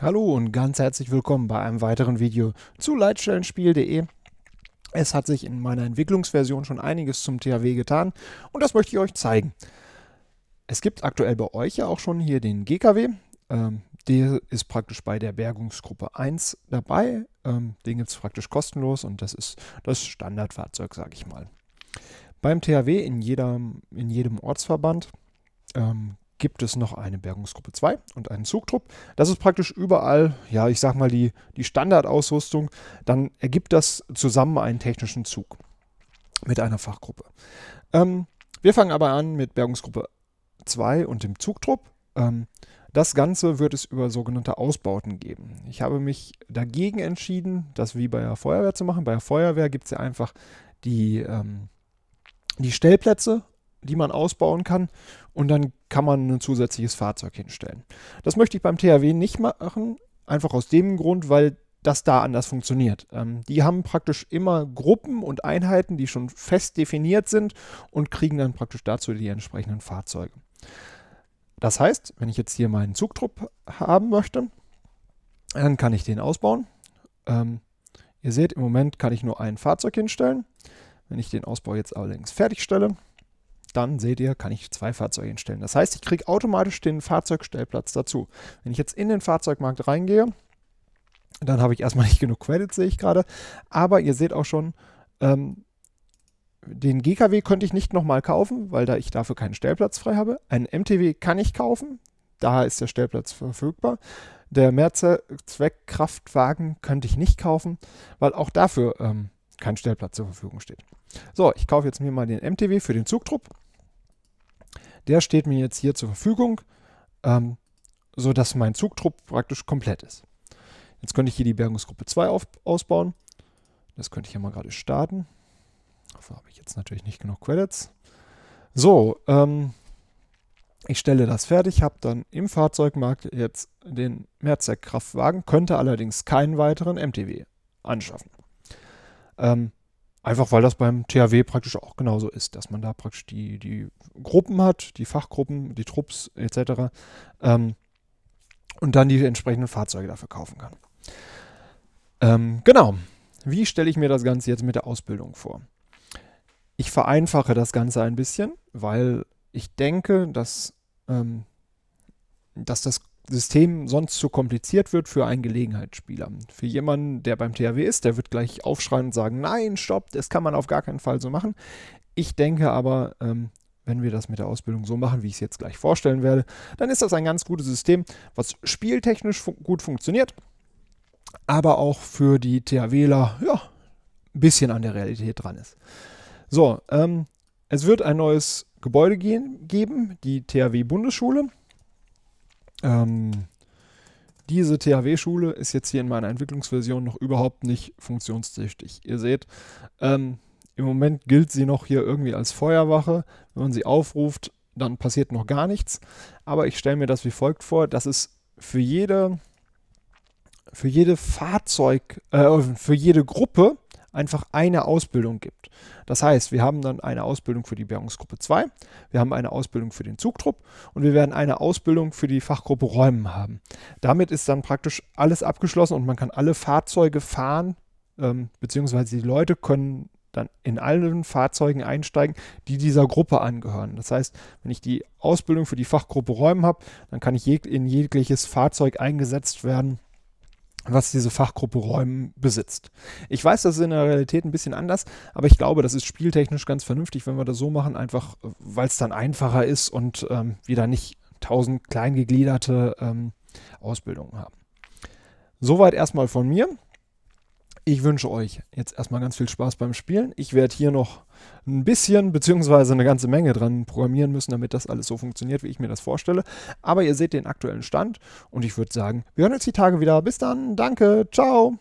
Hallo und ganz herzlich willkommen bei einem weiteren Video zu Leitstellenspiel.de. Es hat sich in meiner Entwicklungsversion schon einiges zum THW getan und das möchte ich euch zeigen. Es gibt aktuell bei euch ja auch schon hier den GKW. Ähm, der ist praktisch bei der Bergungsgruppe 1 dabei. Ähm, den gibt es praktisch kostenlos und das ist das Standardfahrzeug, sage ich mal. Beim THW in, jeder, in jedem Ortsverband ähm, gibt es noch eine Bergungsgruppe 2 und einen Zugtrupp. Das ist praktisch überall, ja, ich sag mal, die, die Standardausrüstung. Dann ergibt das zusammen einen technischen Zug mit einer Fachgruppe. Ähm, wir fangen aber an mit Bergungsgruppe 2 und dem Zugtrupp. Ähm, das Ganze wird es über sogenannte Ausbauten geben. Ich habe mich dagegen entschieden, das wie bei der Feuerwehr zu machen. Bei der Feuerwehr gibt es ja einfach die, ähm, die Stellplätze die man ausbauen kann und dann kann man ein zusätzliches Fahrzeug hinstellen. Das möchte ich beim THW nicht machen, einfach aus dem Grund, weil das da anders funktioniert. Ähm, die haben praktisch immer Gruppen und Einheiten, die schon fest definiert sind und kriegen dann praktisch dazu die entsprechenden Fahrzeuge. Das heißt, wenn ich jetzt hier meinen Zugtrupp haben möchte, dann kann ich den ausbauen. Ähm, ihr seht, im Moment kann ich nur ein Fahrzeug hinstellen. Wenn ich den Ausbau jetzt allerdings fertigstelle, dann seht ihr, kann ich zwei Fahrzeuge hinstellen. Das heißt, ich kriege automatisch den Fahrzeugstellplatz dazu. Wenn ich jetzt in den Fahrzeugmarkt reingehe, dann habe ich erstmal nicht genug Credits, sehe ich gerade. Aber ihr seht auch schon, ähm, den GKW könnte ich nicht nochmal kaufen, weil da ich dafür keinen Stellplatz frei habe. Einen MTW kann ich kaufen, da ist der Stellplatz verfügbar. Der Mehrzweckkraftwagen könnte ich nicht kaufen, weil auch dafür ähm, kein Stellplatz zur Verfügung steht. So, ich kaufe jetzt mir mal den MTW für den Zugtrupp. Der steht mir jetzt hier zur Verfügung, ähm, sodass mein Zugtrupp praktisch komplett ist. Jetzt könnte ich hier die Bergungsgruppe 2 auf, ausbauen. Das könnte ich ja mal gerade starten. Dafür habe ich jetzt natürlich nicht genug Credits. So, ähm, ich stelle das fertig, habe dann im Fahrzeugmarkt jetzt den Mehrzweckkraftwagen, könnte allerdings keinen weiteren MTW anschaffen. Ähm, einfach weil das beim THW praktisch auch genauso ist, dass man da praktisch die, die Gruppen hat, die Fachgruppen, die Trupps etc. Ähm, und dann die entsprechenden Fahrzeuge dafür kaufen kann. Ähm, genau. Wie stelle ich mir das Ganze jetzt mit der Ausbildung vor? Ich vereinfache das Ganze ein bisschen, weil ich denke, dass, ähm, dass das System sonst zu kompliziert wird für einen Gelegenheitsspieler. Für jemanden, der beim THW ist, der wird gleich aufschreien und sagen, nein, stopp, das kann man auf gar keinen Fall so machen. Ich denke aber, ähm, wenn wir das mit der Ausbildung so machen, wie ich es jetzt gleich vorstellen werde, dann ist das ein ganz gutes System, was spieltechnisch fu gut funktioniert, aber auch für die THWler ja, ein bisschen an der Realität dran ist. So, ähm, es wird ein neues Gebäude gehen, geben, die THW-Bundesschule. Ähm, diese THW-Schule ist jetzt hier in meiner Entwicklungsversion noch überhaupt nicht funktionstüchtig. Ihr seht, ähm, im Moment gilt sie noch hier irgendwie als Feuerwache. Wenn man sie aufruft, dann passiert noch gar nichts. Aber ich stelle mir das wie folgt vor, dass es für jede, für jede Fahrzeug, äh, für jede Gruppe einfach eine Ausbildung gibt. Das heißt, wir haben dann eine Ausbildung für die Bergungsgruppe 2, wir haben eine Ausbildung für den Zugtrupp und wir werden eine Ausbildung für die Fachgruppe Räumen haben. Damit ist dann praktisch alles abgeschlossen und man kann alle Fahrzeuge fahren, ähm, beziehungsweise die Leute können dann in allen Fahrzeugen einsteigen, die dieser Gruppe angehören. Das heißt, wenn ich die Ausbildung für die Fachgruppe Räumen habe, dann kann ich in jegliches Fahrzeug eingesetzt werden, was diese Fachgruppe Räumen besitzt. Ich weiß, das ist in der Realität ein bisschen anders, aber ich glaube, das ist spieltechnisch ganz vernünftig, wenn wir das so machen, einfach weil es dann einfacher ist und ähm, wir da nicht tausend kleingegliederte ähm, Ausbildungen haben. Soweit erstmal von mir ich wünsche euch jetzt erstmal ganz viel Spaß beim Spielen. Ich werde hier noch ein bisschen beziehungsweise eine ganze Menge dran programmieren müssen, damit das alles so funktioniert, wie ich mir das vorstelle. Aber ihr seht den aktuellen Stand und ich würde sagen, wir hören uns die Tage wieder. Bis dann, danke, ciao.